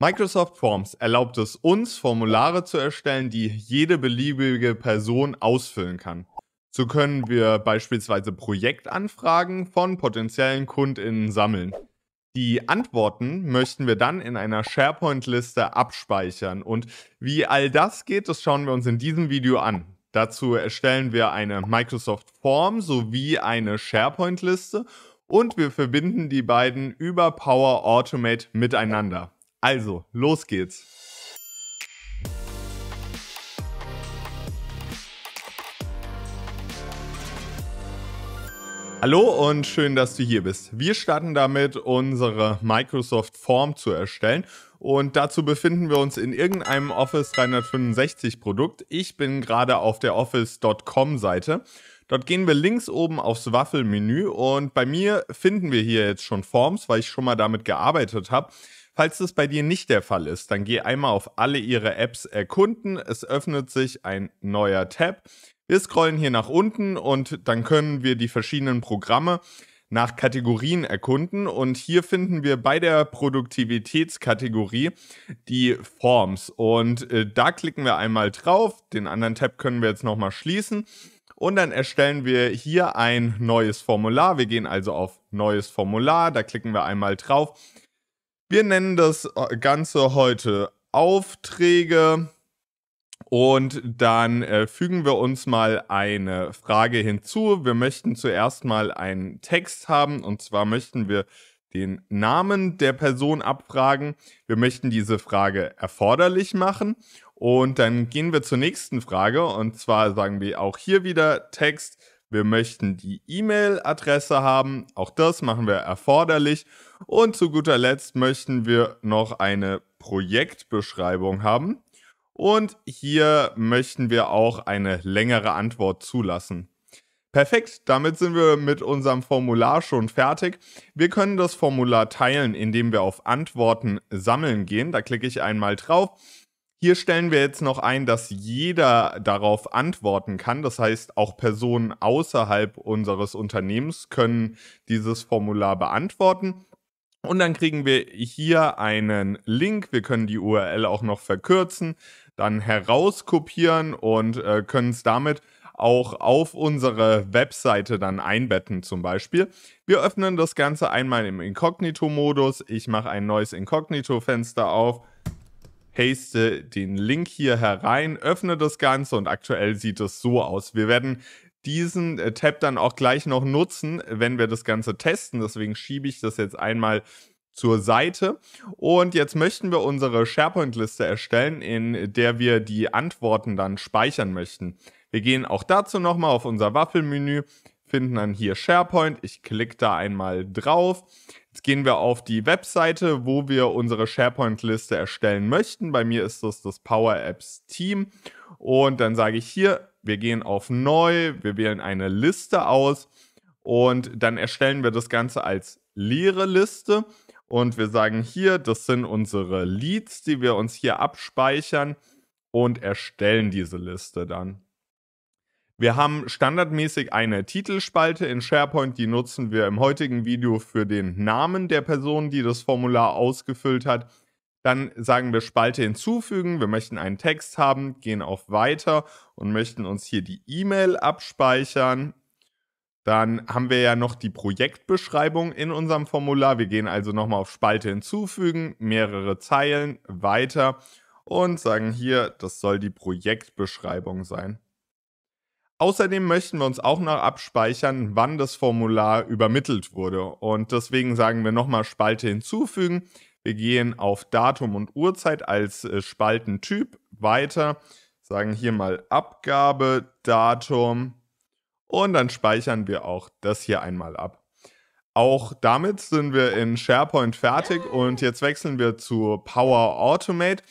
Microsoft Forms erlaubt es uns, Formulare zu erstellen, die jede beliebige Person ausfüllen kann. So können wir beispielsweise Projektanfragen von potenziellen KundInnen sammeln. Die Antworten möchten wir dann in einer SharePoint-Liste abspeichern. Und wie all das geht, das schauen wir uns in diesem Video an. Dazu erstellen wir eine Microsoft Form sowie eine SharePoint-Liste und wir verbinden die beiden über Power Automate miteinander. Also, los geht's. Hallo und schön, dass du hier bist. Wir starten damit, unsere Microsoft Form zu erstellen. Und dazu befinden wir uns in irgendeinem Office 365 Produkt. Ich bin gerade auf der office.com Seite. Dort gehen wir links oben aufs Waffelmenü und bei mir finden wir hier jetzt schon Forms, weil ich schon mal damit gearbeitet habe. Falls das bei dir nicht der Fall ist, dann geh einmal auf alle ihre Apps erkunden. Es öffnet sich ein neuer Tab. Wir scrollen hier nach unten und dann können wir die verschiedenen Programme nach Kategorien erkunden. Und hier finden wir bei der Produktivitätskategorie die Forms. Und äh, da klicken wir einmal drauf. Den anderen Tab können wir jetzt nochmal schließen. Und dann erstellen wir hier ein neues Formular. Wir gehen also auf Neues Formular. Da klicken wir einmal drauf wir nennen das äh, Ganze heute Aufträge. Und dann äh, fügen wir uns mal eine Frage hinzu. Wir möchten zuerst mal einen Text haben und zwar möchten wir den Namen der Person abfragen. Wir möchten diese Frage erforderlich machen und dann gehen wir zur nächsten Frage und zwar sagen wir auch hier wieder Text. Wir möchten die E-Mail-Adresse haben. Auch das machen wir erforderlich. Und zu guter Letzt möchten wir noch eine Projektbeschreibung haben. Und hier möchten wir auch eine längere Antwort zulassen. Perfekt, damit sind wir mit unserem Formular schon fertig. Wir können das Formular teilen, indem wir auf Antworten sammeln gehen. Da klicke ich einmal drauf hier stellen wir jetzt noch ein, dass jeder darauf antworten kann. Das heißt, auch Personen außerhalb unseres Unternehmens können dieses Formular beantworten. Und dann kriegen wir hier einen Link. Wir können die URL auch noch verkürzen, dann herauskopieren und äh, können es damit auch auf unsere Webseite dann einbetten zum Beispiel. Wir öffnen das Ganze einmal im Inkognito-Modus. Ich mache ein neues Inkognito-Fenster auf paste den Link hier herein, öffne das Ganze und aktuell sieht es so aus. Wir werden diesen äh, Tab dann auch gleich noch nutzen, wenn wir das Ganze testen. Deswegen schiebe ich das jetzt einmal zur Seite. Und jetzt möchten wir unsere SharePoint-Liste erstellen, in der wir die Antworten dann speichern möchten. Wir gehen auch dazu nochmal auf unser Waffelmenü, finden dann hier SharePoint. Ich klicke da einmal drauf. Jetzt gehen wir auf die Webseite, wo wir unsere SharePoint-Liste erstellen möchten. Bei mir ist das das Power Apps Team. Und dann sage ich hier, wir gehen auf Neu, wir wählen eine Liste aus und dann erstellen wir das Ganze als leere Liste. Und wir sagen hier, das sind unsere Leads, die wir uns hier abspeichern und erstellen diese Liste dann. Wir haben standardmäßig eine Titelspalte in SharePoint, die nutzen wir im heutigen Video für den Namen der Person, die das Formular ausgefüllt hat. Dann sagen wir Spalte hinzufügen, wir möchten einen Text haben, gehen auf Weiter und möchten uns hier die E-Mail abspeichern. Dann haben wir ja noch die Projektbeschreibung in unserem Formular. Wir gehen also nochmal auf Spalte hinzufügen, mehrere Zeilen, weiter und sagen hier, das soll die Projektbeschreibung sein. Außerdem möchten wir uns auch noch abspeichern, wann das Formular übermittelt wurde. Und deswegen sagen wir nochmal Spalte hinzufügen. Wir gehen auf Datum und Uhrzeit als äh, Spaltentyp weiter, sagen hier mal Abgabe, Datum und dann speichern wir auch das hier einmal ab. Auch damit sind wir in SharePoint fertig und jetzt wechseln wir zu Power Automate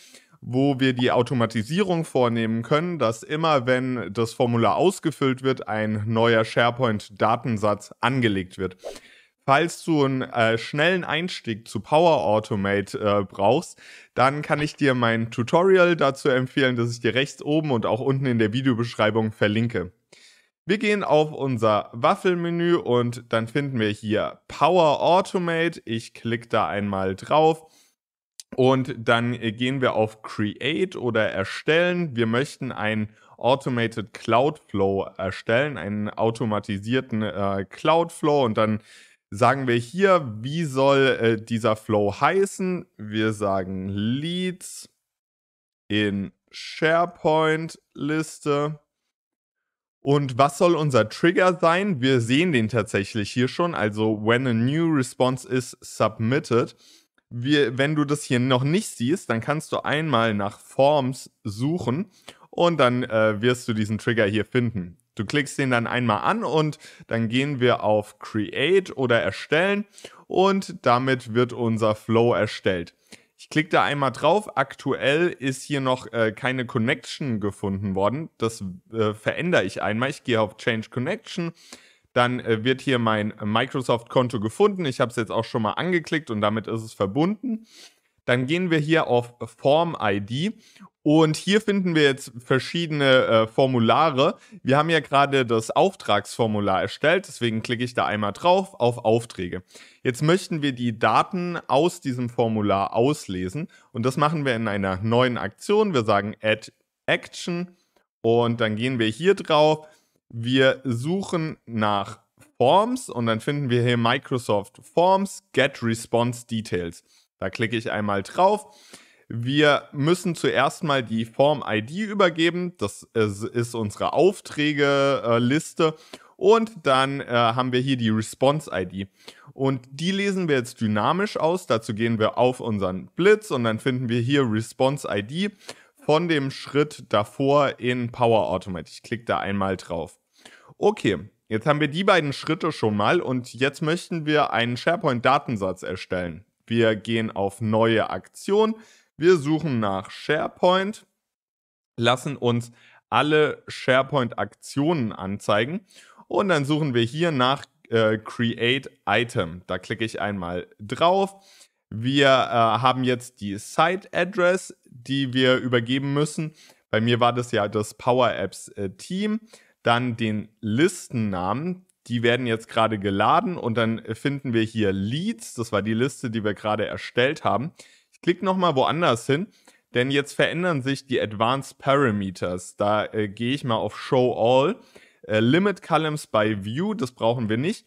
wo wir die Automatisierung vornehmen können, dass immer, wenn das Formular ausgefüllt wird, ein neuer SharePoint-Datensatz angelegt wird. Falls du einen äh, schnellen Einstieg zu Power Automate äh, brauchst, dann kann ich dir mein Tutorial dazu empfehlen, das ich dir rechts oben und auch unten in der Videobeschreibung verlinke. Wir gehen auf unser Waffelmenü und dann finden wir hier Power Automate. Ich klicke da einmal drauf und dann äh, gehen wir auf Create oder Erstellen. Wir möchten einen Automated Cloud Flow erstellen, einen automatisierten äh, Flow. Und dann sagen wir hier, wie soll äh, dieser Flow heißen? Wir sagen Leads in SharePoint-Liste. Und was soll unser Trigger sein? Wir sehen den tatsächlich hier schon. Also, when a new response is submitted wir, wenn du das hier noch nicht siehst, dann kannst du einmal nach Forms suchen und dann äh, wirst du diesen Trigger hier finden. Du klickst den dann einmal an und dann gehen wir auf Create oder Erstellen und damit wird unser Flow erstellt. Ich klicke da einmal drauf. Aktuell ist hier noch äh, keine Connection gefunden worden. Das äh, verändere ich einmal. Ich gehe auf Change Connection, dann äh, wird hier mein Microsoft-Konto gefunden. Ich habe es jetzt auch schon mal angeklickt und damit ist es verbunden. Dann gehen wir hier auf Form ID und hier finden wir jetzt verschiedene äh, Formulare. Wir haben ja gerade das Auftragsformular erstellt, deswegen klicke ich da einmal drauf auf Aufträge. Jetzt möchten wir die Daten aus diesem Formular auslesen und das machen wir in einer neuen Aktion. Wir sagen Add Action und dann gehen wir hier drauf wir suchen nach Forms und dann finden wir hier Microsoft Forms Get Response Details. Da klicke ich einmal drauf. Wir müssen zuerst mal die Form-ID übergeben. Das ist unsere Aufträgeliste. Und dann äh, haben wir hier die Response-ID. Und die lesen wir jetzt dynamisch aus. Dazu gehen wir auf unseren Blitz und dann finden wir hier Response-ID von dem Schritt davor in Power Automate. Ich klicke da einmal drauf. Okay, jetzt haben wir die beiden Schritte schon mal und jetzt möchten wir einen SharePoint-Datensatz erstellen. Wir gehen auf Neue Aktion, wir suchen nach SharePoint, lassen uns alle SharePoint-Aktionen anzeigen und dann suchen wir hier nach äh, Create Item. Da klicke ich einmal drauf wir äh, haben jetzt die Site Address, die wir übergeben müssen. Bei mir war das ja das Power Apps äh, Team. Dann den Listennamen. Die werden jetzt gerade geladen und dann finden wir hier Leads. Das war die Liste, die wir gerade erstellt haben. Ich klicke nochmal woanders hin, denn jetzt verändern sich die Advanced Parameters. Da äh, gehe ich mal auf Show All. Äh, Limit Columns by View, das brauchen wir nicht.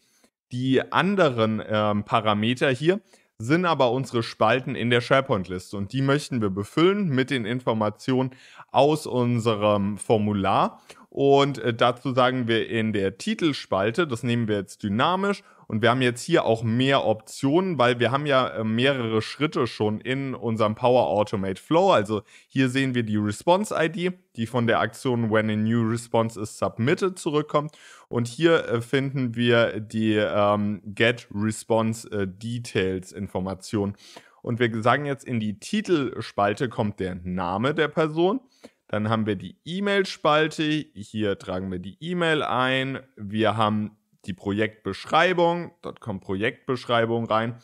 Die anderen ähm, Parameter hier, sind aber unsere Spalten in der SharePoint-Liste und die möchten wir befüllen mit den Informationen aus unserem Formular. Und äh, dazu sagen wir in der Titelspalte, das nehmen wir jetzt dynamisch und wir haben jetzt hier auch mehr Optionen, weil wir haben ja äh, mehrere Schritte schon in unserem Power Automate Flow. Also hier sehen wir die Response ID, die von der Aktion When a New Response is Submitted zurückkommt. Und hier äh, finden wir die ähm, Get Response äh, Details Information. Und wir sagen jetzt in die Titelspalte kommt der Name der Person. Dann haben wir die E-Mail-Spalte. Hier tragen wir die E-Mail ein. Wir haben die Projektbeschreibung, dort kommt Projektbeschreibung rein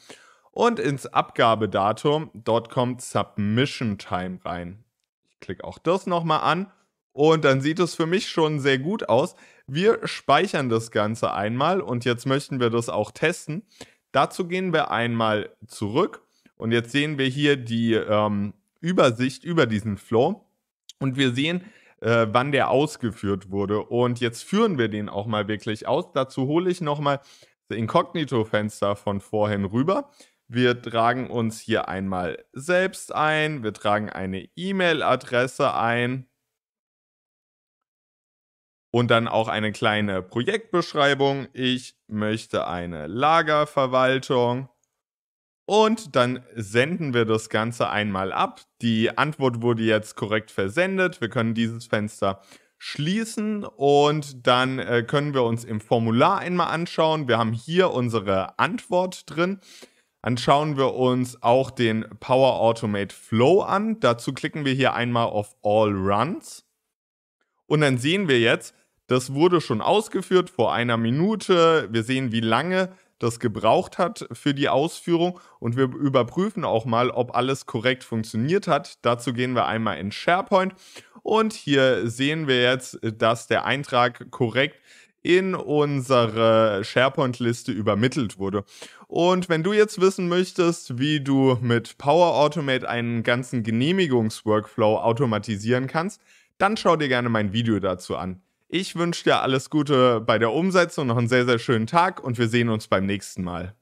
und ins Abgabedatum, dort kommt Submission Time rein. Ich klicke auch das nochmal an und dann sieht es für mich schon sehr gut aus. Wir speichern das Ganze einmal und jetzt möchten wir das auch testen. Dazu gehen wir einmal zurück und jetzt sehen wir hier die ähm, Übersicht über diesen Flow und wir sehen, äh, wann der ausgeführt wurde. Und jetzt führen wir den auch mal wirklich aus. Dazu hole ich nochmal das Inkognito-Fenster von vorhin rüber. Wir tragen uns hier einmal selbst ein. Wir tragen eine E-Mail-Adresse ein. Und dann auch eine kleine Projektbeschreibung. Ich möchte eine Lagerverwaltung. Und dann senden wir das Ganze einmal ab. Die Antwort wurde jetzt korrekt versendet. Wir können dieses Fenster schließen und dann äh, können wir uns im Formular einmal anschauen. Wir haben hier unsere Antwort drin. Dann schauen wir uns auch den Power Automate Flow an. Dazu klicken wir hier einmal auf All Runs. Und dann sehen wir jetzt, das wurde schon ausgeführt vor einer Minute. Wir sehen, wie lange das gebraucht hat für die Ausführung und wir überprüfen auch mal, ob alles korrekt funktioniert hat. Dazu gehen wir einmal in SharePoint und hier sehen wir jetzt, dass der Eintrag korrekt in unsere SharePoint-Liste übermittelt wurde. Und wenn du jetzt wissen möchtest, wie du mit Power Automate einen ganzen Genehmigungsworkflow automatisieren kannst, dann schau dir gerne mein Video dazu an. Ich wünsche dir alles Gute bei der Umsetzung, noch einen sehr, sehr schönen Tag und wir sehen uns beim nächsten Mal.